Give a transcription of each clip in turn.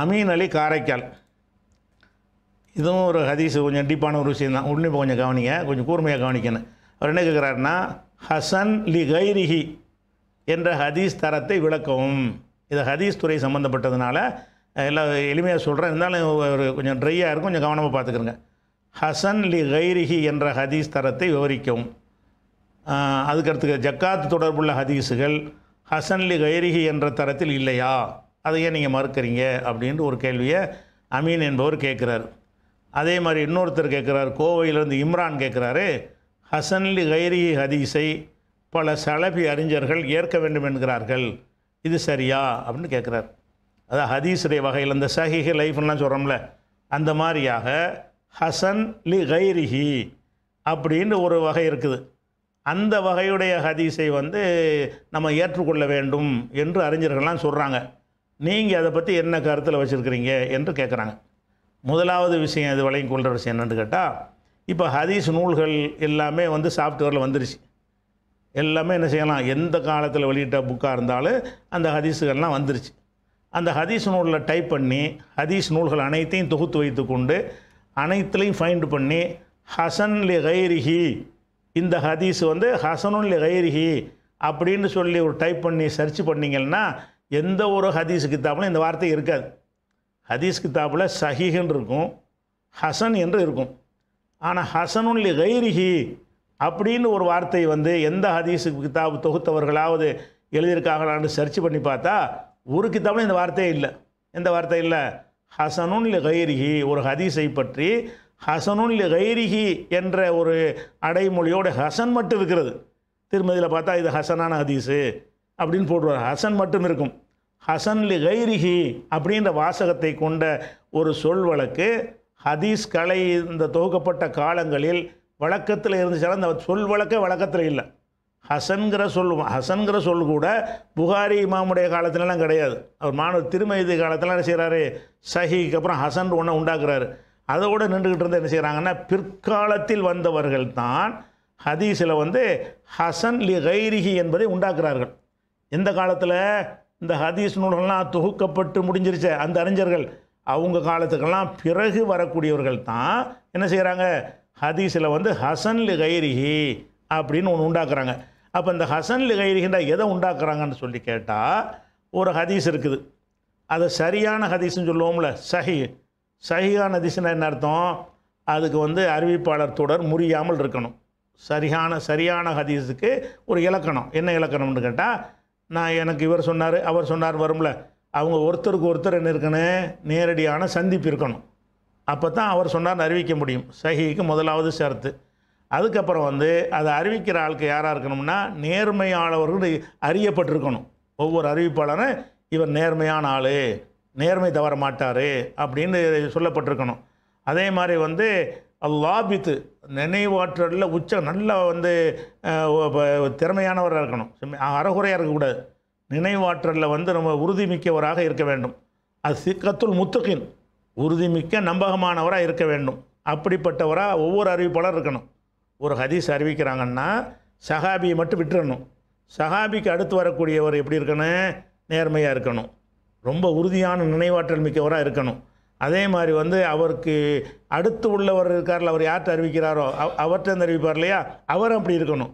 அமீன் அலி காரைக்கால் இதுவும் ஒரு ஹதீஸ் கொஞ்சம் டீப்பான ஒரு விஷயம் தான் உடனே கொஞ்சம் கவனிங்க கொஞ்சம் கூர்மையாக கவனிக்கணும் அவர் என்ன கேட்குறாருன்னா ஹசன் லி கைரிஹி என்ற ஹதீஸ் தரத்தை விளக்கவும் இது ஹதீஸ் துறை சம்மந்தப்பட்டதுனால எல்லாம் எளிமையாக சொல்கிறேன் இருந்தாலும் ஒரு கொஞ்சம் ட்ரையாக இருக்கும் கொஞ்சம் கவனமாக பார்த்துக்கிறேங்க ஹசன் லி கைரிஹி என்ற ஹதீஸ் தரத்தை விவரிக்கவும் அதுக்கடுத்து ஜக்காத் தொடர்புள்ள ஹதீஸுகள் ஹசன் லி கைரிஹி என்ற தரத்தில் இல்லையா அதை ஏன் நீங்கள் மறுக்கிறீங்க அப்படின்ட்டு ஒரு கேள்வியை அமீன் என்பவர் கேட்குறாரு அதே மாதிரி இன்னொருத்தர் கேட்குறார் கோவையிலேருந்து இம்ரான் கேட்குறாரு ஹசன்லி கைரி ஹதீஸை பல சலபி அறிஞர்கள் ஏற்க வேண்டும் என்கிறார்கள் இது சரியா அப்படின்னு கேட்குறார் அதான் ஹதீஸுடைய வகையில் இந்த சஹிஹி லைஃப்லாம் சொல்கிறோம்ல அந்த மாதிரியாக ஹசன் லி கைரிஹி அப்படின்னு ஒரு வகை இருக்குது அந்த வகையுடைய ஹதீஸை வந்து நம்ம ஏற்றுக்கொள்ள வேண்டும் என்று அறிஞர்கள்லாம் சொல்கிறாங்க நீங்கள் அதை பற்றி என்ன கருத்தில் வச்சுருக்கிறீங்க என்று கேட்குறாங்க முதலாவது விஷயம் இது வழங்கி கொள்கிற விஷயம் என்னென்னு கேட்டால் இப்போ ஹதீஸ் நூல்கள் எல்லாமே வந்து சாஃப்ட்வேரில் வந்துருச்சு எல்லாமே என்ன செய்யலாம் எந்த காலத்தில் வெளியிட்ட புக்காக இருந்தாலும் அந்த ஹதீஸுகள்லாம் வந்துருச்சு அந்த ஹதீஸ் நூலில் டைப் பண்ணி ஹதீஸ் நூல்கள் அனைத்தையும் தொகுத்து வைத்து கொண்டு அனைத்துலேயும் ஃபைண்ட் பண்ணி ஹசன் லி கைரிஹி இந்த ஹதீஸ் வந்து ஹசனுன் லி கைரிஹி அப்படின்னு சொல்லி ஒரு டைப் பண்ணி சர்ச் பண்ணிங்கன்னா எந்த ஒரு ஹதீஸ் கித்தாப்பிலும் இந்த வார்த்தை இருக்காது ஹதீஸ் கித்தாப்பில் சஹிஹின் இருக்கும் ஹசன் என்று இருக்கும் ஆனால் ஹசனுள்ளி கைரிஹி அப்படின்னு ஒரு வார்த்தை வந்து எந்த ஹதீஸு கித்தாப் தொகுத்தவர்களாவது எழுதியிருக்காங்களான்னு சர்ச் பண்ணி பார்த்தா ஒரு கித்தாப்பில் இந்த வார்த்தையே இல்லை எந்த வார்த்தை இல்லை ஹசனுள்ளி கைரிஹி ஒரு ஹதீஸை பற்றி ஹசனுள்ளி கைரிஹி என்ற ஒரு அடைமொழியோட ஹசன் மட்டும் இருக்கிறது திருமதியில் பார்த்தா இது ஹசனான ஹதீஸு அப்படின்னு போடுவார் ஹசன் மட்டும் இருக்கும் ஹசன் லி கைரிஹி அப்படின்ற வாசகத்தை கொண்ட ஒரு சொல் வழக்கு ஹதீஸ் கலை இந்த தொகுக்கப்பட்ட காலங்களில் வழக்கத்தில் இருந்துச்சாலும் அந்த சொல் வழக்கே வழக்கத்தில் இல்லை ஹசன்கிற சொல் ஹசன்கிற சொல் கூட புகாரி இமாமுடைய காலத்துலலாம் கிடையாது அவர் மாணவர் திருமதி காலத்தில் என்ன செய்கிறாரு சஹிக்கு அப்புறம் ஹசன் ஒன்று உண்டாக்குறாரு அதை கூட நின்றுக்கிட்டு இருந்து என்ன செய்கிறாங்கன்னா பிற்காலத்தில் வந்தவர்கள் தான் ஹதீஸில் வந்து ஹசன் லி கைரிஹி என்பதை உண்டாக்குறார்கள் இந்த காலத்தில் இந்த ஹதீஸ் நூல்கள்லாம் தொகுக்கப்பட்டு முடிஞ்சிருச்ச அந்த அறிஞர்கள் அவங்க காலத்துக்கெல்லாம் பிறகு வரக்கூடியவர்கள் தான் என்ன செய்கிறாங்க ஹதீஸில் வந்து ஹசன் கைரிகி அப்படின்னு ஒன்று உண்டாக்குறாங்க அப்போ இந்த ஹசன் கைரிகின்ற எதை உண்டாக்குறாங்கன்னு சொல்லி கேட்டால் ஒரு ஹதீஸ் இருக்குது அதை சரியான ஹதீஸ்ன்னு சொல்லுவோம்ல சஹி சஹியான ஹதீஸ்னா என்ன அர்த்தம் அதுக்கு வந்து அறிவிப்பாளர் தொடர் முறியாமல் இருக்கணும் சரியான சரியான ஹதீஸுக்கு ஒரு இலக்கணம் என்ன இலக்கணம்னு கேட்டால் நான் எனக்கு இவர் சொன்னார் அவர் சொன்னார் வரும்ல அவங்க ஒருத்தருக்கு ஒருத்தர் என்ன இருக்குன்னு நேரடியான சந்திப்பு இருக்கணும் அப்போ தான் அவர் சொன்னார் அறிவிக்க முடியும் சஹிக்கு முதலாவது சேர்த்து அதுக்கப்புறம் வந்து அதை அறிவிக்கிற ஆளுக்கு யாராக இருக்கணும்னா நேர்மையானவர்கள் அறியப்பட்டிருக்கணும் ஒவ்வொரு அறிவிப்பாளரும் இவர் நேர்மையான ஆள் நேர்மை தவற மாட்டார் அப்படின்னு சொல்லப்பட்டிருக்கணும் அதே மாதிரி வந்து அல்லாபித்து நினைவாற்றலில் உச்சம் நல்லா வந்து திறமையானவராக இருக்கணும் அறகுறையாக இருக்கக்கூடாது நினைவாற்றலில் வந்து நம்ம உறுதிமிக்கவராக இருக்க வேண்டும் அது சிக்கத்துள் முத்துக்கின் உறுதிமிக்க நம்பகமானவராக இருக்க வேண்டும் அப்படிப்பட்டவராக ஒவ்வொரு அறிவிப்பாளர் இருக்கணும் ஒரு ஹதீஸ் அறிவிக்கிறாங்கன்னா சஹாபியை மட்டும் விட்டுறணும் சஹாபிக்கு அடுத்து வரக்கூடியவர் எப்படி இருக்கணும் நேர்மையாக இருக்கணும் ரொம்ப உறுதியான நினைவாற்றல் மிக்கவராக இருக்கணும் அதே மாதிரி வந்து அவருக்கு அடுத்து உள்ளவர் இருக்கார்ல அவர் யார்கிட்ட அறிவிக்கிறாரோ அவர்கிட்ட அறிவிப்பார் இல்லையா அவர் அப்படி இருக்கணும்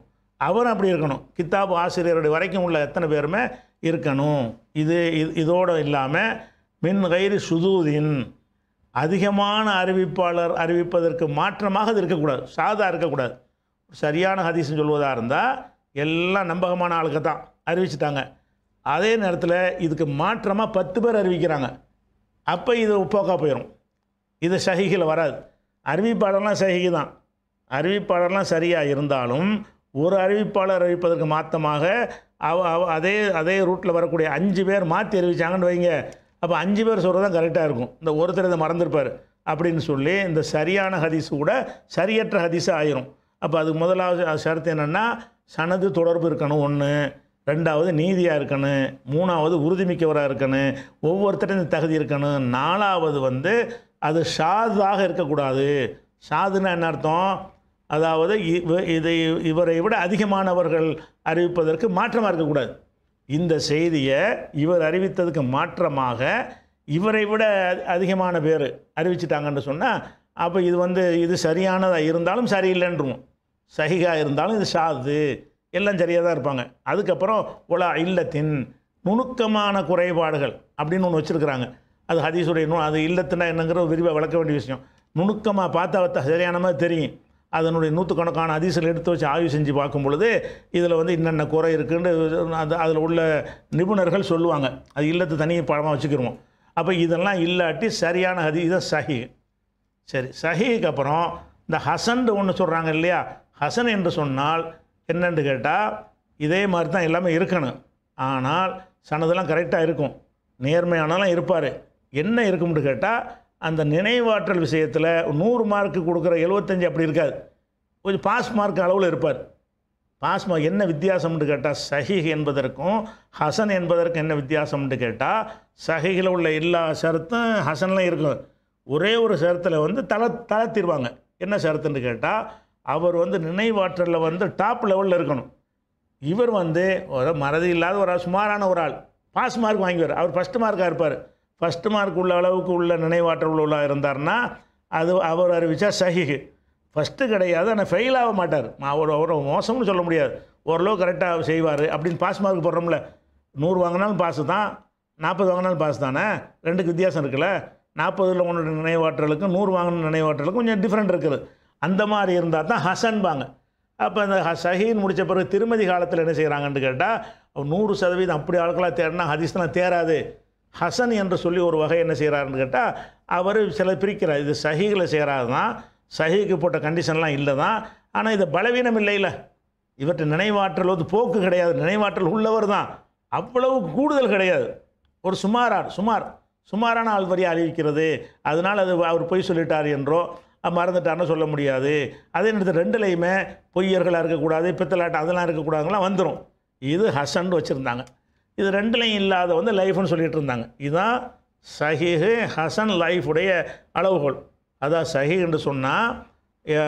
அவர் அப்படி இருக்கணும் கித்தாப் ஆசிரியருடைய வரைக்கும் உள்ள எத்தனை பேருமே இருக்கணும் இது இதோடு இல்லாமல் மின் கயிறு சுதூதின் அதிகமான அறிவிப்பாளர் அறிவிப்பதற்கு மாற்றமாக அது இருக்கக்கூடாது சாதா இருக்கக்கூடாது சரியான ஹதீஸ் சொல்வதாக இருந்தால் எல்லாம் நம்பகமான ஆளுக்கு தான் அறிவிச்சிட்டாங்க அதே நேரத்தில் இதுக்கு மாற்றமாக பத்து பேர் அறிவிக்கிறாங்க அப்போ இது போக்கா போயிடும் இது சகிகில் வராது அறிவிப்பாளர்லாம் சகிகி தான் அறிவிப்பாளர்லாம் சரியாக இருந்தாலும் ஒரு அறிவிப்பாளர் அறிவிப்பதற்கு மாற்றமாக அவ அவ அதே அதே ரூட்டில் வரக்கூடிய அஞ்சு பேர் மாற்றி அறிவிச்சாங்கன்னு வைங்க அப்போ அஞ்சு பேர் சொல்கிறது தான் கரெக்டாக இருக்கும் இந்த ஒருத்தர் இதை மறந்துருப்பார் அப்படின்னு சொல்லி இந்த சரியான ஹதிஸ் கூட சரியற்ற ஹதீஸாக ஆயிரும் அப்போ அதுக்கு முதலாவது ஷரத்து என்னென்னா சனது தொடர்பு இருக்கணும் ஒன்று ரெண்டாவது நீதியாக இருக்கணும் மூணாவது உறுதிமிக்கவராக இருக்கணும் ஒவ்வொருத்தரும் இந்த தகுதி இருக்கணும் நாலாவது வந்து அது ஷாதாக இருக்கக்கூடாது ஷாதுன்னா என்ன அர்த்தம் அதாவது இவ இதை இவரை விட அதிகமானவர்கள் அறிவிப்பதற்கு மாற்றமாக இருக்கக்கூடாது இந்த செய்தியை இவர் அறிவித்ததுக்கு மாற்றமாக இவரை விட அதிகமான பேர் அறிவிச்சிட்டாங்கன்னு சொன்னால் அப்போ இது வந்து இது சரியானதாக இருந்தாலும் சரியில்லைன்றோம் சகிகா இருந்தாலும் இது ஷாது எல்லாம் சரியாக தான் இருப்பாங்க அதுக்கப்புறம் உலா இல்லத்தின் நுணுக்கமான குறைபாடுகள் அப்படின்னு ஒன்று வச்சுருக்குறாங்க அது ஹதீஸுடைய நூ அது இல்லத்துனா என்னங்கிற விரிவாக வளர்க்க வேண்டிய விஷயம் நுணுக்கமாக பார்த்தா சரியான மாதிரி தெரியும் அதனுடைய நூற்றுக்கணக்கான அதிசல் எடுத்து வச்சு ஆய்வு செஞ்சு பார்க்கும் பொழுது இதில் வந்து என்னென்ன குறை இருக்குன்னு அது அதில் உள்ள நிபுணர்கள் சொல்லுவாங்க அது இல்லத்து தனியை பழமாக வச்சுக்கிருவோம் அப்போ இதெல்லாம் இல்லாட்டி சரியான ஹதி இதை சஹி சரி சஹிக்கு அப்புறம் இந்த ஹசன் ஒன்று சொல்கிறாங்க இல்லையா ஹசன் என்று சொன்னால் என்னென்று கேட்டால் இதே மாதிரி தான் எல்லாமே இருக்கணும் ஆனால் சனதெல்லாம் கரெக்டாக இருக்கும் நேர்மையானலாம் இருப்பார் என்ன இருக்கும்னு கேட்டால் அந்த நினைவாற்றல் விஷயத்தில் நூறு மார்க்கு கொடுக்குற எழுபத்தஞ்சி அப்படி இருக்காது கொஞ்சம் பாஸ் மார்க் அளவில் இருப்பார் பாஸ் மார்க் என்ன வித்தியாசம்னு கேட்டால் சஹிஹ் என்பதற்கும் ஹசன் என்பதற்கும் என்ன வித்தியாசம்னு கேட்டால் சஹிகில் உள்ள எல்லா சரத்தும் ஹசன்லாம் இருக்கும் ஒரே ஒரு சரத்தில் வந்து தள தளர்த்திடுவாங்க என்ன சரத்துன்னு கேட்டால் அவர் வந்து நினைவாற்றலில் வந்து டாப் லெவலில் இருக்கணும் இவர் வந்து ஒரு மறதி இல்லாத ஒரு சுமாரான ஒரு ஆள் பாஸ் மார்க் வாங்கிவார் அவர் ஃபஸ்ட்டு மார்க்காக இருப்பார் ஃபஸ்ட்டு மார்க் உள்ள அளவுக்கு உள்ள நினைவாற்றல் உள்ள இருந்தார்னா அது அவர் அறிவிச்சா சஹிஹு ஃபஸ்ட்டு கிடையாது ஆனால் ஃபெயில் ஆக மாட்டார் அவர் அவர் மோசம்னு சொல்ல முடியாது ஓரளவு கரெக்டாக செய்வார் அப்படின்னு பாஸ் மார்க் போடுறோம்ல நூறு வாங்கினாலும் பாஸ் தான் நாற்பது வாங்கினாலும் பாஸ் தானே ரெண்டுக்கு வித்தியாசம் இருக்குல்ல நாற்பதில் ஒன்று நினைவாற்றலுக்கும் நூறு வாங்கின நினைவாற்றலுக்கும் கொஞ்சம் டிஃப்ரெண்ட் இருக்குது அந்த மாதிரி இருந்தால் தான் ஹசன்பாங்க அப்போ அந்த ஷஹீன் முடித்த பிறகு திருமதி காலத்தில் என்ன செய்கிறாங்கன்னு கேட்டால் நூறு சதவீதம் அப்படி ஆட்களாக தேடினா ஹதீஸ்லாம் தேராது ஹசன் என்று சொல்லி ஒரு வகை என்ன செய்கிறாருன்னு கேட்டால் அவர் சில பிரிக்கிறார் இது சஹிகளை செய்கிறாரு தான் சஹிக்கு போட்ட கண்டிஷன்லாம் இல்லை தான் ஆனால் இது பலவீனம் இல்லைல்ல இவற்றை நினைவாற்றல் வந்து போக்கு கிடையாது நினைவாற்றல் உள்ளவர் தான் அவ்வளவு கூடுதல் கிடையாது ஒரு சுமாரார் சுமார் சுமாரான ஆள் வரி அறிவிக்கிறது அதனால் அது அவர் பொய் சொல்லிட்டார் என்றோ மறந்துட்டான்னு சொல்ல முடியாது அதே நேரத்தில் ரெண்டுலேயுமே பொய்யர்களாக இருக்கக்கூடாது பித்தலாட்டம் அதெல்லாம் இருக்கக்கூடாதுலாம் வந்துடும் இது ஹசன் வச்சுருந்தாங்க இது ரெண்டுலேயும் இல்லாத வந்து லைஃப்னு சொல்லிகிட்டு இருந்தாங்க இதுதான் சஹிஹு ஹசன் லைஃபுடைய அளவுகோல் அதான் சஹி என்று சொன்னால்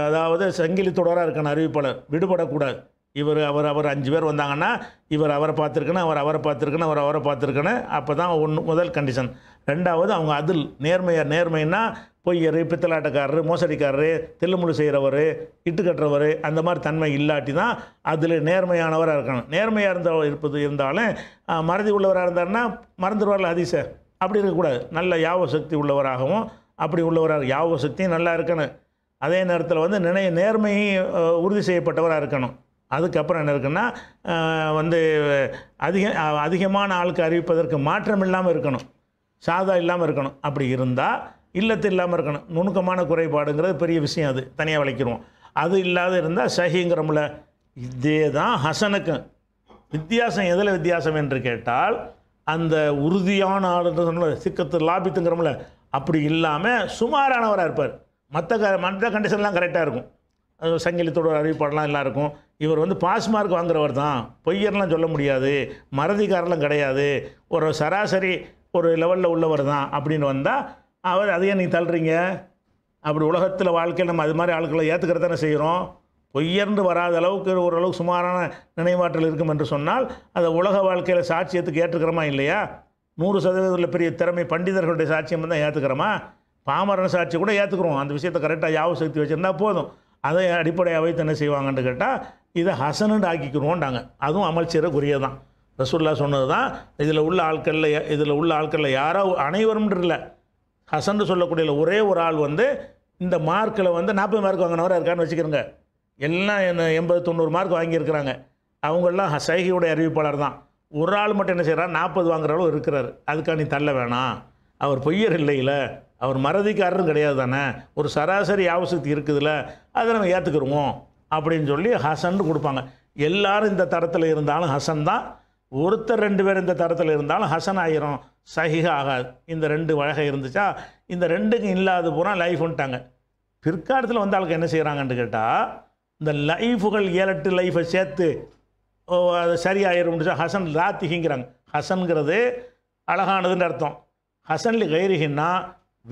அதாவது சங்கிலி தொடராக இருக்கணும் அறிவிப்பாளர் விடுபடக்கூடாது இவர் அவர் அவர் அஞ்சு பேர் வந்தாங்கன்னா இவர் அவரை பார்த்துருக்கணும் அவர் அவரை பார்த்துருக்கணும் அவர் அவரை பார்த்துருக்கணும் அப்போ தான் ஒன்று முதல் கண்டிஷன் ரெண்டாவது அவங்க அதில் நேர்மையாக நேர்மைன்னா பொய்யர் பித்தலாட்டக்காரர் மோசடிக்காரர் தில்லுமுழு செய்கிறவர் இட்டு கட்டுறவர் அந்த மாதிரி தன்மை இல்லாட்டி தான் அதில் நேர்மையானவராக இருக்கணும் நேர்மையாக இருந்த இருப்பது இருந்தாலும் மறதி உள்ளவராக இருந்தார்னா மறந்துடுவார்ல அதிச அப்படி இருக்கக்கூடாது நல்ல யாவ சக்தி உள்ளவராகவும் அப்படி உள்ளவராக யாவ சக்தியும் நல்லா இருக்கணும் அதே நேரத்தில் வந்து நினை நேர்மையும் உறுதி செய்யப்பட்டவராக இருக்கணும் அதுக்கப்புறம் என்ன இருக்குன்னா வந்து அதிக அதிகமான ஆளுக்கு அறிவிப்பதற்கு மாற்றம் இல்லாமல் இருக்கணும் சாதா இல்லாமல் இருக்கணும் அப்படி இருந்தால் இல்லத்து இல்லாமல் இருக்கணும் நுணுக்கமான குறைபாடுங்கிறது பெரிய விஷயம் அது தனியாக வளைக்கிறோம் அது இல்லாத இருந்தால் சஹிங்கிறமில்ல இதே தான் ஹசனுக்கும் வித்தியாசம் எதில் வித்தியாசம் என்று கேட்டால் அந்த உறுதியான ஆளுன்னு சொன்ன சிக்கத்து லாபித்துங்கிறோம்ல அப்படி இல்லாமல் சுமாரானவராக இருப்பார் மற்ற க மற்ற கண்டிஷன்லாம் கரெக்டாக இருக்கும் சங்கிலித்தோட அறிவிப்பாடெல்லாம் எல்லாம் இருக்கும் இவர் வந்து பாஸ் மார்க் வாங்குறவர் தான் பொய்யர்லாம் சொல்ல முடியாது மறதிக்காரெல்லாம் கிடையாது ஒரு சராசரி ஒரு லெவலில் உள்ளவர் தான் அப்படின்னு வந்தால் அவர் அதையே நீங்கள் தள்ளுறீங்க அப்படி உலகத்தில் வாழ்க்கையில் நம்ம அது மாதிரி ஆட்களை ஏற்றுக்கிறது தானே செய்கிறோம் பொய்யர்ந்து வராத அளவுக்கு ஓரளவுக்கு சுமாரான நினைவாற்றல் இருக்கும் என்று சொன்னால் அதை உலக வாழ்க்கையில் சாட்சியத்துக்கு ஏற்றுக்கிறோமா இல்லையா நூறு சதவீதத்தில் பெரிய திறமை பண்டிதர்களுடைய சாட்சியம் தான் ஏற்றுக்கிறோமா பாமரன் சாட்சி கூட ஏற்றுக்குறோம் அந்த விஷயத்தை கரெக்டாக யாவ சக்தி வச்சுருந்தா போதும் அதை அடிப்படையாக வைத்து என்ன செய்வாங்கன்னு கேட்டால் இதை ஹசனுண்டு ஆக்கிக்கிறோம்டாங்க அதுவும் அமல்சீரக்குரிய தான் ரசுல்லா சொன்னது தான் இதில் உள்ள ஆட்களில் இதில் உள்ள ஆட்களில் யாரோ அனைவரும் இல்லை ஹசன் சொல்லக்கூடிய ஒரே ஒரு ஆள் வந்து இந்த மார்க்கில் வந்து நாற்பது மார்க் வாங்கினவராக இருக்கான்னு வச்சுக்கிறோங்க எல்லாம் என்ன எண்பது தொண்ணூறு மார்க் வாங்கியிருக்கிறாங்க அவங்கெல்லாம் சைகையுடைய அறிவிப்பாளர் தான் ஒரு ஆள் மட்டும் என்ன செய்கிறார் நாற்பது வாங்குற அளவு இருக்கிறார் அதுக்காக நீ தள்ள வேணாம் அவர் பொய்யர் இல்லையில அவர் மறதிக்காரரும் கிடையாது தானே ஒரு சராசரி ஆவசக்தி இருக்குதுல்ல அதை நம்ம ஏற்றுக்கிருவோம் அப்படின்னு சொல்லி ஹசன் கொடுப்பாங்க எல்லாரும் இந்த தரத்தில் இருந்தாலும் ஹசன் தான் ஒருத்தர் ரெண்டு பேர் இந்த தரத்தில் இருந்தாலும் ஹசன் ஆயிரும் சஹிக ஆகாது இந்த ரெண்டு வழகை இருந்துச்சா இந்த ரெண்டுக்கும் இல்லாத பூரா லைஃப்ன்ட்டாங்க பிற்காலத்தில் வந்த ஆளுக்கு என்ன செய்கிறாங்கன்னு கேட்டால் இந்த லைஃபுகள் ஏழட்டு லைஃபை சேர்த்து அது சரியாயிரும்னுச்சா ஹசன் லாத்திகிங்கிறாங்க ஹசன்கிறது அழகானதுன்னு அர்த்தம் ஹசன்லி கைரிகின்னா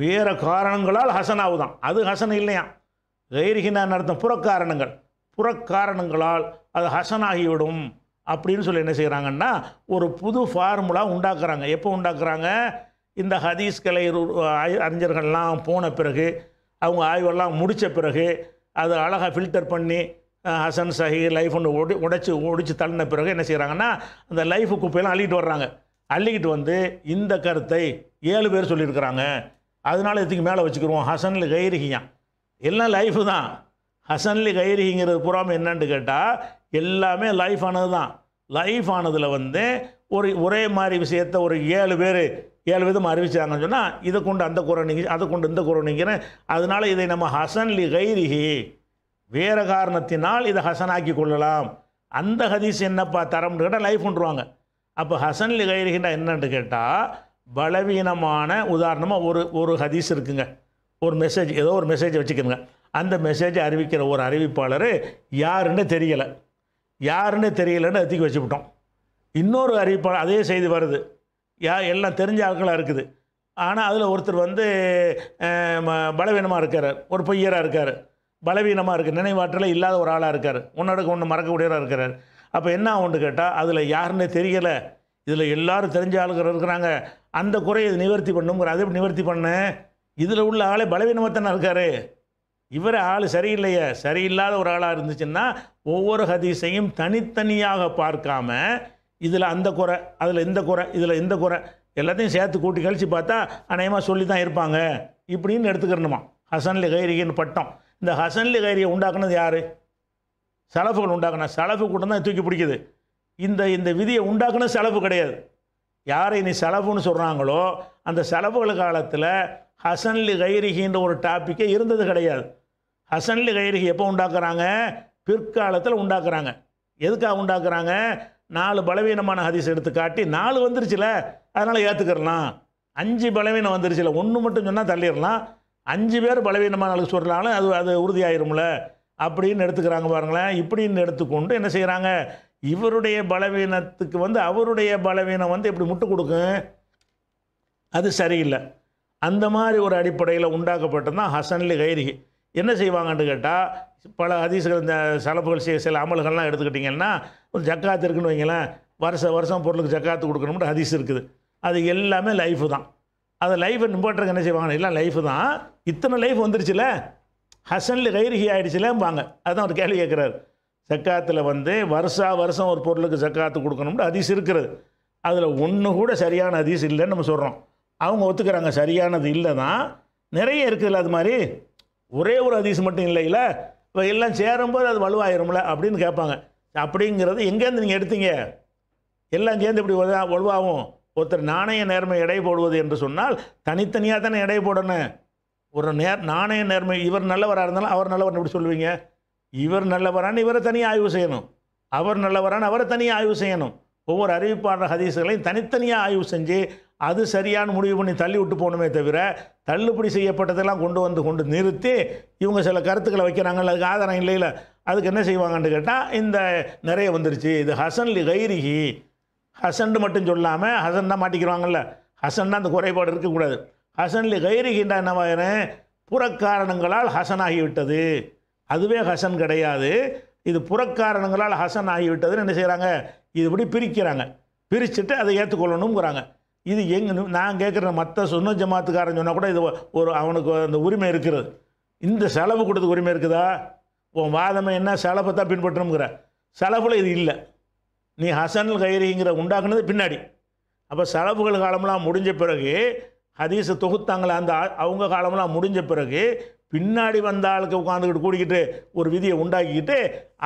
வேறு காரணங்களால் ஹசன் ஆகுதான் அது ஹசன் இல்லையா கைரிகினான்னு அர்த்தம் புறக்காரணங்கள் புறக்காரணங்களால் அது ஹசனாகிவிடும் அப்படின்னு சொல்லி என்ன செய்கிறாங்கன்னா ஒரு புது ஃபார்முலா உண்டாக்குறாங்க எப்போ உண்டாக்குறாங்க இந்த ஹதீஸ் கலை அறிஞர்கள்லாம் போன பிறகு அவங்க ஆய்வெல்லாம் முடித்த பிறகு அது அழகாக ஃபில்டர் பண்ணி ஹசன் சஹி லைஃப் ஒன்று ஒடி உடைச்சி ஒடிச்சு தள்ளின பிறகு என்ன செய்கிறாங்கன்னா அந்த லைஃப் குப்பையெல்லாம் அள்ளிக்கிட்டு வர்றாங்க அள்ளிக்கிட்டு வந்து இந்த கருத்தை ஏழு பேர் சொல்லியிருக்கிறாங்க அதனால இதுக்கு மேலே வச்சுக்கிடுவோம் ஹசன்லி கைரிகியான் எல்லாம் லைஃபு தான் ஹசன்லி கைரிகிங்கிறது புறாமல் என்னன்னு கேட்டால் எல்லாமே லைஃப் ஆனது தான் லைஃப் ஆனதில் வந்து ஒரு ஒரே மாதிரி விஷயத்த ஒரு ஏழு பேர் ஏழு விதம் அறிவிச்சாங்கன்னு சொன்னால் இதை கொண்டு அந்த குரல் நீங்கள் அதை கொண்டு இந்த குரல் நீங்கிறேன் அதனால் இதை நம்ம ஹசன் லி கைரிஹி வேறு காரணத்தினால் இதை ஹசனாக்கி கொள்ளலாம் அந்த ஹதீஸ் என்னப்பா தரம்னு கேட்டால் லைஃப் கொண்டுருவாங்க அப்போ ஹசன் லி கைரிகின்ற என்னன்னு கேட்டால் பலவீனமான உதாரணமாக ஒரு ஒரு ஹதீஸ் இருக்குங்க ஒரு மெசேஜ் ஏதோ ஒரு மெசேஜை வச்சுக்கோங்க அந்த மெசேஜை அறிவிக்கிற ஒரு அறிவிப்பாளர் யாருன்னு தெரியலை யாருன்னு தெரியலன்னு எத்திக்கி வச்சுவிட்டோம் இன்னொரு அறிவிப்பு அதே செய்தி வருது யா எல்லாம் தெரிஞ்ச ஆட்களாக இருக்குது ஆனால் அதில் ஒருத்தர் வந்து பலவீனமாக இருக்கார் ஒரு பொய்யராக இருக்கார் பலவீனமாக இருக்குது நினைவாற்றலே இல்லாத ஒரு ஆளாக இருக்கார் ஒன்றடுக்கு ஒன்று மறக்கக்கூடியவராக இருக்கிறார் அப்போ என்ன ஆகும்னு கேட்டால் அதில் யாருன்னு தெரியலை இதில் எல்லோரும் தெரிஞ்ச ஆளுகள் இருக்கிறாங்க அந்த குறையை நிவர்த்தி பண்ணுங்கிற அதை நிவர்த்தி பண்ணேன் இதில் உள்ள ஆளே பலவீனமாக தானே இருக்கார் இவர் ஆள் சரியில்லையே சரியில்லாத ஒரு ஆளாக இருந்துச்சுன்னா ஒவ்வொரு ஹதீஸையும் தனித்தனியாக பார்க்காம இதில் அந்த குறை அதில் இந்த குறை இதில் இந்த குறை எல்லாத்தையும் சேர்த்து கூட்டி கழித்து பார்த்தா அநேகமாக சொல்லி தான் இருப்பாங்க இப்படின்னு எடுத்துக்கிறணுமா ஹசன்லி கைரிகின்னு பட்டம் இந்த ஹசன்லி கைரியை உண்டாக்குனது யார் செலவுகள் உண்டாக்குனா செலவு கூட்டம் தான் தூக்கி பிடிக்குது இந்த இந்த விதியை உண்டாக்குன செலவு கிடையாது யாரை நீ செலவுன்னு சொல்கிறாங்களோ அந்த செலவுகள் காலத்தில் ஹசன்லி கைரிகின்ற ஒரு டாப்பிக்கே இருந்தது கிடையாது ஹசன்லி கைரிகி எப்போ உண்டாக்குறாங்க பிற்காலத்தில் உண்டாக்குறாங்க எதுக்காக உண்டாக்குறாங்க நாலு பலவீனமான ஹதீஸ் எடுத்து காட்டி நாலு வந்துருச்சுல அதனால் ஏற்றுக்கிறலாம் அஞ்சு பலவீனம் வந்துருச்சுல ஒன்று மட்டும் சொன்னால் தள்ளிடலாம் அஞ்சு பேர் பலவீனமான அளவுக்கு சொல்கிறாலும் அது அது உறுதியாயிரும்ல அப்படின்னு எடுத்துக்கிறாங்க பாருங்களேன் இப்படின்னு எடுத்துக்கொண்டு என்ன செய்கிறாங்க இவருடைய பலவீனத்துக்கு வந்து அவருடைய பலவீனம் வந்து இப்படி முட்டு கொடுக்கும் அது சரியில்லை அந்த மாதிரி ஒரு அடிப்படையில் உண்டாக்கப்பட்டதுதான் ஹசன்லி கைரிகி என்ன செய்வாங்கன்னு கேட்டால் பல ஹதீஸுகள் இந்த சலப்புகள் செய்ய சில அமல்கள்லாம் எடுத்துக்கிட்டிங்கன்னா ஒரு ஜக்காத்து இருக்குன்னு வைங்களேன் வருஷம் வருஷம் பொருளுக்கு ஜக்காத்து கொடுக்கணும்னு ஹதீஸ் இருக்குது அது எல்லாமே லைஃபு தான் அது லைஃப் நிப்பாட்டுறதுக்கு என்ன செய்வாங்க எல்லாம் லைஃபு தான் இத்தனை லைஃப் வந்துருச்சுல ஹசனில் கைரிகி ஆகிடுச்சுலம்பாங்க அதுதான் ஒரு கேள்வி கேட்குறாரு ஜக்காத்தில் வந்து வருஷா வருஷம் ஒரு பொருளுக்கு ஜக்காத்து கொடுக்கணும்னு ஹதீஸ் இருக்கிறது அதில் ஒன்று கூட சரியான ஹதீஸ் இல்லைன்னு நம்ம சொல்கிறோம் அவங்க ஒத்துக்கிறாங்க சரியானது இல்லை தான் நிறைய இருக்குதுல்ல அது மாதிரி ஒரே ஒரு அதிசம் மட்டும் இல்லை இப்போ எல்லாம் சேரும்போது அது வலுவாயிரும்ல அப்படின்னு கேட்பாங்க அப்படிங்கிறது எங்கேருந்து நீங்கள் எடுத்தீங்க எல்லாம் சேர்ந்து இப்படி வலுவாகும் ஒருத்தர் நாணய நேர்மை எடை போடுவது என்று சொன்னால் தனித்தனியாக தானே எடை போடணும் ஒரு நேர் நாணய நேர்மை இவர் நல்லவராக இருந்தாலும் அவர் நல்லவர் எப்படி சொல்லுவீங்க இவர் நல்லவரான்னு இவரை தனியாக ஆய்வு செய்யணும் அவர் நல்லவரான்னு அவரை தனியாக ஆய்வு செய்யணும் ஒவ்வொரு அறிவிப்பாளர் ஹதீஸுகளையும் தனித்தனியாக ஆய்வு செஞ்சு அது சரியான முடிவு பண்ணி தள்ளி விட்டு போகணுமே தவிர தள்ளுபடி செய்யப்பட்டதெல்லாம் கொண்டு வந்து கொண்டு நிறுத்தி இவங்க சில கருத்துக்களை வைக்கிறாங்கல்ல அதுக்கு ஆதாரம் இல்லை அதுக்கு என்ன செய்வாங்கன்னு கேட்டால் இந்த நிறைய வந்துருச்சு இது ஹசன் லி கைரிகி ஹசன் மட்டும் சொல்லாமல் ஹசன் தான் மாட்டிக்கிறாங்கல்ல ஹசன் அந்த குறைபாடு இருக்கக்கூடாது ஹசன் லி கைரிகின்ற என்னவாயிரம் புறக்காரணங்களால் ஹசன் ஆகிவிட்டது அதுவே ஹசன் கிடையாது இது புறக்காரணங்களால் ஹசன் ஆகிவிட்டதுன்னு என்ன செய்கிறாங்க இதுபடி பிரிக்கிறாங்க பிரிச்சுட்டு அதை ஏற்றுக்கொள்ளணுங்கிறாங்க இது எங்க நான் கேட்குற மற்ற சொன்ன ஜமாத்துக்காரன் சொன்னால் கூட இது ஒரு அவனுக்கு அந்த உரிமை இருக்கிறது இந்த செலவு கொடுத்து உரிமை இருக்குதா உன் வாதம் என்ன செலவை தான் பின்பற்றணுங்கிற செலவில் இது இல்லை நீ ஹசன் கைரிங்கிற உண்டாக்குனது பின்னாடி அப்போ செலவுகள் காலம்லாம் முடிஞ்ச பிறகு ஹதீஸை தொகுத்தாங்களே அந்த அவங்க காலம்லாம் முடிஞ்ச பிறகு பின்னாடி வந்த ஆளுக்கு உட்காந்துக்கிட்டு கூடிக்கிட்டு ஒரு விதியை உண்டாக்கிக்கிட்டு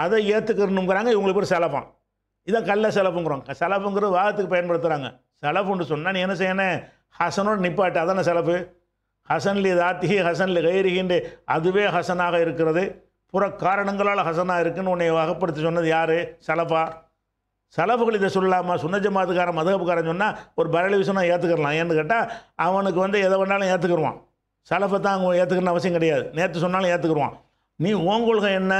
அதை ஏற்றுக்கணுங்கிறாங்க இவங்களுக்கு ஒரு செலவான் இதான் கல்ல செலவுங்கிறோம் செலவுங்கிற வாதத்துக்கு பயன்படுத்துகிறாங்க செலஃபுன்னு சொன்னால் நீ என்ன செய்யணும் ஹசனோடு நிப்பாட்டு அதான செலவு ஹசன்லி தாத்திகி ஹசன்லி கைரிகின்ற அதுவே ஹசனாக இருக்கிறது புற காரணங்களால் ஹசனாக இருக்குன்னு உன்னை வகப்படுத்தி சொன்னது யார் செலஃபா செலவுகள் இதை சொல்லாமா சுன்ன ஜமாத்துக்காரன் மதுகப்புக்காரன் சொன்னால் ஒரு பரளவி விஷயம் ஏற்றுக்கலாம் ஏன்னு கேட்டால் அவனுக்கு வந்து எதை வேணாலும் ஏற்றுக்கிடுவான் செலவை தான் அவங்க ஏற்றுக்கணும் அவசியம் கிடையாது நேற்று சொன்னாலும் ஏற்றுக்கிடுவான் நீ ஓங்கொள்கை என்ன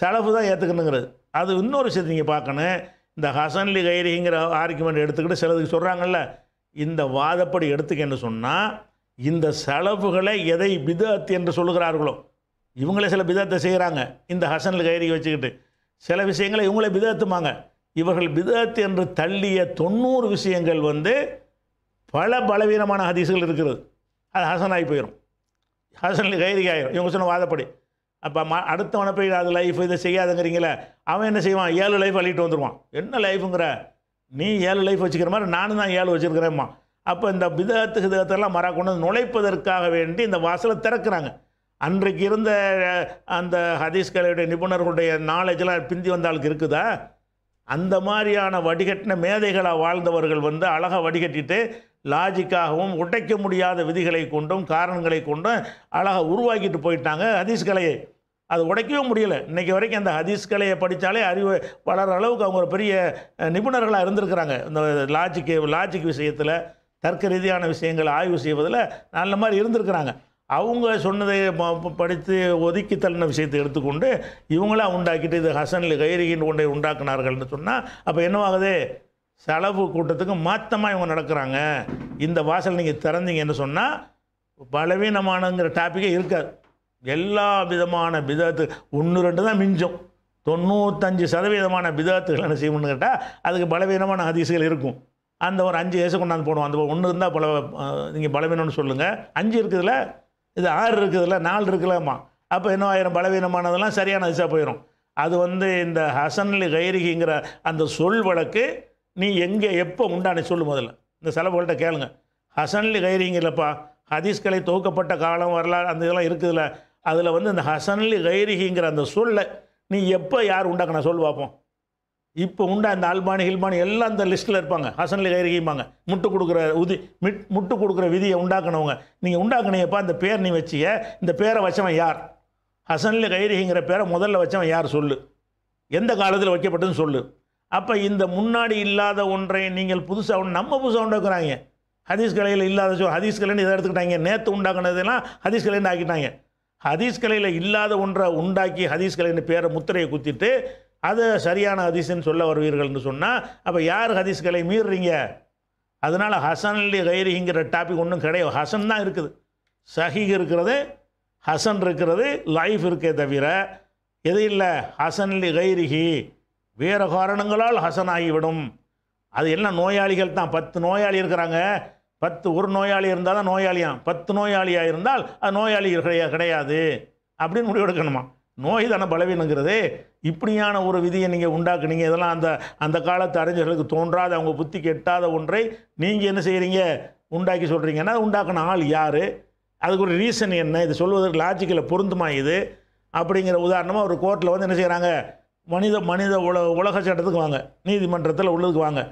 செலவு தான் ஏற்றுக்கணுங்கிறது அது இன்னொரு விஷயத்தை நீங்கள் பார்க்கணும் இந்த ஹசன்லி கைரிங்கிற ஆர்குமெண்ட் எடுத்துக்கிட்டு சிலதுக்கு சொல்கிறாங்கல்ல இந்த வாதப்படி எடுத்துக்கன்னு சொன்னால் இந்த செலவுகளை எதை பிதத் என்று சொல்லுகிறார்களோ இவங்களே சில பிதத்தை செய்கிறாங்க இந்த ஹசன்லி கைரியை வச்சுக்கிட்டு சில விஷயங்களை இவங்களே பிதத்துமாங்க இவர்கள் பிதத் என்று தள்ளிய தொண்ணூறு விஷயங்கள் வந்து பல பலவீனமான ஹதீசுகள் இருக்கிறது அது ஹசன் ஆகி போயிடும் ஹசன்லி கைரிகாயிரும் இவங்க சொன்ன வாதப்படி அப்போ ம அடுத்தவனை போய் அது லைஃப் இதை செய்யாதுங்கிறீங்களே அவன் என்ன செய்வான் ஏழு லைஃப் அள்ளிட்டு வந்துடுவான் என்ன லைஃபுங்கிற நீ ஏழு லைஃப் வச்சுக்கிற மாதிரி நானும் தான் ஏழு வச்சுருக்கிறேம்மா அப்போ இந்த விதத்து விதத்தெல்லாம் மரா கொண்டு நுழைப்பதற்காக வேண்டி இந்த வாசலை திறக்கிறாங்க அன்றைக்கு இருந்த அந்த கலையுடைய நிபுணர்களுடைய நாலேஜெலாம் பிந்தி வந்தாளுக்கு இருக்குதா அந்த மாதிரியான வடிகட்டின மேதைகளாக வாழ்ந்தவர்கள் வந்து அழகாக வடிகட்டிட்டு லாஜிக்காகவும் உடைக்க முடியாத விதிகளை கொண்டும் காரணங்களை கொண்டும் அழகாக உருவாக்கிட்டு போயிட்டாங்க கலையை அது உடைக்கவே முடியல இன்றைக்கி வரைக்கும் அந்த ஹதீஸ் கலையை படித்தாலே அறிவு வளர்கிற அளவுக்கு அவங்க ஒரு பெரிய நிபுணர்களாக இருந்திருக்கிறாங்க இந்த லாஜிக்கு லாஜிக் விஷயத்தில் தர்க்க ரீதியான விஷயங்களை ஆய்வு செய்வதில் நல்ல மாதிரி இருந்திருக்கிறாங்க அவங்க சொன்னதை படித்து ஒதுக்கி தள்ளின விஷயத்தை எடுத்துக்கொண்டு இவங்களாம் உண்டாக்கிட்டு இது ஹசனில் கைரிகின் கொண்டே உண்டாக்குனார்கள்னு சொன்னால் அப்போ என்னவாகுது செலவு கூட்டத்துக்கு மாத்தமாக இவங்க நடக்கிறாங்க இந்த வாசல் நீங்கள் திறந்தீங்கன்னு சொன்னால் பலவீனமானங்கிற டாப்பிக்கே இருக்காது எல்லா விதமான பிதத்து ஒன்று ரெண்டு தான் மிஞ்சும் தொண்ணூத்தஞ்சு சதவீதமான பிதாத்துகள் என்ன செய்யணும்னு கேட்டால் அதுக்கு பலவீனமான ஹதீசுகள் இருக்கும் அந்த ஒரு அஞ்சு ஏசு கொண்டாந்து போடுவோம் அந்த ஒன்று இருந்தால் பல நீங்கள் பலவீனம்னு சொல்லுங்கள் அஞ்சு இருக்குதுல்ல இது ஆறு இருக்குதுல்ல நாலு இருக்குல்லம்மா அப்போ இன்னும் ஆயிரம் பலவீனமானதெல்லாம் சரியான ஹதீஸாக போயிடும் அது வந்து இந்த ஹசன்லி கைரிகிங்கிற அந்த சொல் வழக்கு நீ எங்கே எப்போ உண்டானே சொல்லு முதல்ல இந்த செலவுகள்கிட்ட கேளுங்க ஹசன்லி கைரிங்கிறப்பா ஹதீஸ்களை தொகுக்கப்பட்ட காலம் வரலாறு அந்த இதெல்லாம் இருக்குதுல்ல அதில் வந்து இந்த ஹசன்லி கைரிகிங்கிற அந்த சொல்லை நீ எப்போ யார் உண்டாக்கின சொல் பார்ப்போம் இப்போ உண்டா இந்த ஆல்பானி ஹில்பானி எல்லாம் அந்த லிஸ்ட்டில் இருப்பாங்க ஹசன்லி கைரிகிம்பாங்க முட்டு கொடுக்குற உதி மிட் முட்டு கொடுக்குற விதியை உண்டாக்குனவங்க நீங்கள் உண்டாக்குனியப்பா அந்த பேர் நீ வச்சிய இந்த பேரை வச்சவன் யார் ஹசன்லி கைரிகிங்கிற பேரை முதல்ல வச்சவன் யார் சொல்லு எந்த காலத்தில் வைக்கப்பட்டதுன்னு சொல்லு அப்போ இந்த முன்னாடி இல்லாத ஒன்றை நீங்கள் புதுசாக நம்ம புதுசாக உண்டாக்குறாங்க ஹதீஸ் கலையில் இல்லாத சொல் ஹதீஸ் கலைன்னு இதை எடுத்துக்கிட்டாங்க நேற்று உண்டாக்குனதெல்லாம் ஹதீஸ் கலைன்னு ஆக்கிட்டாங்க ஹதீஸ் கலையில் இல்லாத ஒன்றை உண்டாக்கி ஹதீஸ் கலைன்னு பேரை முத்திரையை குத்திட்டு அதை சரியான ஹதீஸ்ன்னு சொல்ல வருவீர்கள்னு சொன்னால் அப்போ யார் ஹதீஸ் கலை மீறுறீங்க அதனால் ஹசன் அலி கைரிங்கிற டாபிக் ஒன்றும் கிடையாது ஹசன் தான் இருக்குது சஹி இருக்கிறது ஹசன் இருக்கிறது லைஃப் இருக்கே தவிர எது இல்லை ஹசன் கைரிகி வேறு காரணங்களால் ஹசன் ஆகிவிடும் அது எல்லாம் நோயாளிகள் தான் பத்து நோயாளி இருக்கிறாங்க பத்து ஒரு நோயாளி இருந்தால் தான் நோயாளியாம் பத்து நோயாளியாக இருந்தால் அது நோயாளி கிடையாது அப்படின்னு முடிவெடுக்கணுமா நோய் தானே பலவீனங்கிறது இப்படியான ஒரு விதியை நீங்கள் உண்டாக்குனீங்க இதெல்லாம் அந்த அந்த காலத்து அறிஞர்களுக்கு தோன்றாத அவங்க புத்தி கெட்டாத ஒன்றை நீங்கள் என்ன செய்கிறீங்க உண்டாக்கி சொல்கிறீங்கன்னா உண்டாக்கின ஆள் யார் அதுக்கு ஒரு ரீசன் என்ன இது சொல்வதற்கு லாஜிக்கில் பொருந்துமா இது அப்படிங்கிற உதாரணமாக ஒரு கோர்ட்டில் வந்து என்ன செய்கிறாங்க மனித மனித உல உலக சட்டத்துக்கு வாங்க நீதிமன்றத்தில் உள்ளதுக்கு வாங்க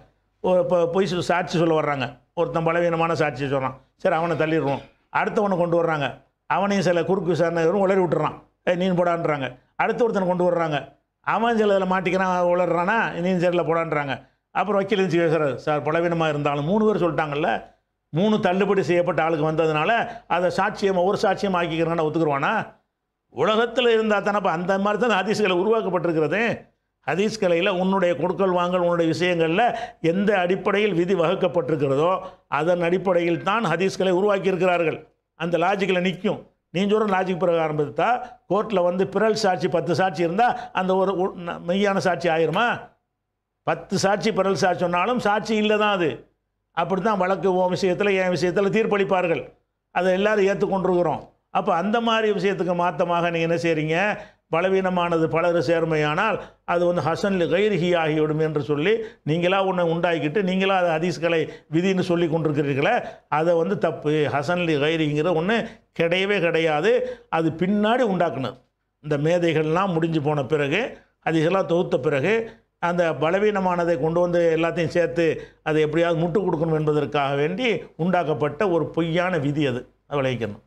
இப்போ பொய் சாட்சி சொல்ல வர்றாங்க ஒருத்தன் பலவீனமான சாட்சி சொன்னான் சரி அவனை தள்ளிடுவோம் அடுத்தவனை கொண்டு வர்றாங்க அவனையும் சில குறுக்கு விசாரணைகளும் உளறி விட்டுறான் ஏ நீன் போடான்றாங்க அடுத்த ஒருத்தனை கொண்டு வர்றாங்க அவன் சில இதில் மாட்டிக்கிறான் உளறானா நீன் சரியில் போடான்றாங்க அப்புறம் வக்கீல் இருந்துச்சு பேசுகிறார் சார் பலவீனமாக இருந்தாலும் மூணு பேர் சொல்லிட்டாங்கல்ல மூணு தள்ளுபடி செய்யப்பட்ட ஆளுக்கு வந்ததுனால அதை சாட்சியம் ஒரு சாட்சியம் ஆக்கிக்கிறாங்கன்னா ஒத்துக்குருவானா உலகத்தில் இருந்தால் தானே அந்த மாதிரி தான் அதிசயங்களை உருவாக்கப்பட்டிருக்கிறது ஹதீஸ் கலையில் உன்னுடைய கொடுக்கல் வாங்கல் உன்னுடைய விஷயங்களில் எந்த அடிப்படையில் விதி வகுக்கப்பட்டிருக்கிறதோ அதன் அடிப்படையில் தான் ஹதீஸ்களை உருவாக்கியிருக்கிறார்கள் அந்த லாஜிக்கில் நிற்கும் நீ லாஜிக் பிரகாரம் பார்த்தா கோர்ட்டில் வந்து பிறல் சாட்சி பத்து சாட்சி இருந்தால் அந்த ஒரு மெய்யான சாட்சி ஆயிருமா பத்து சாட்சி பிறல் சாட்சி சொன்னாலும் சாட்சி இல்லை தான் அது அப்படி தான் வழக்கு ஓ விஷயத்தில் என் விஷயத்தில் தீர்ப்பளிப்பார்கள் அதை எல்லோரும் ஏற்றுக்கொண்டிருக்கிறோம் அப்போ அந்த மாதிரி விஷயத்துக்கு மாற்றமாக நீங்கள் என்ன செய்கிறீங்க பலவீனமானது பலர் சேர்மையானால் அது வந்து ஹசன்ல கைரிகி ஆகிவிடும் என்று சொல்லி நீங்களாக ஒன்று உண்டாக்கிட்டு நீங்களாக அது ஹதீஸ்களை விதின்னு சொல்லி கொண்டிருக்கிறீர்களே அதை வந்து தப்பு ஹசன்லி கைரிங்கிற ஒன்று கிடையவே கிடையாது அது பின்னாடி உண்டாக்குனர் இந்த மேதைகள்லாம் முடிஞ்சு போன பிறகு அதிகெல்லாம் தொகுத்த பிறகு அந்த பலவீனமானதை கொண்டு வந்து எல்லாத்தையும் சேர்த்து அதை எப்படியாவது முட்டு கொடுக்கணும் என்பதற்காக வேண்டி உண்டாக்கப்பட்ட ஒரு பொய்யான விதி அது விளைவிக்கணும்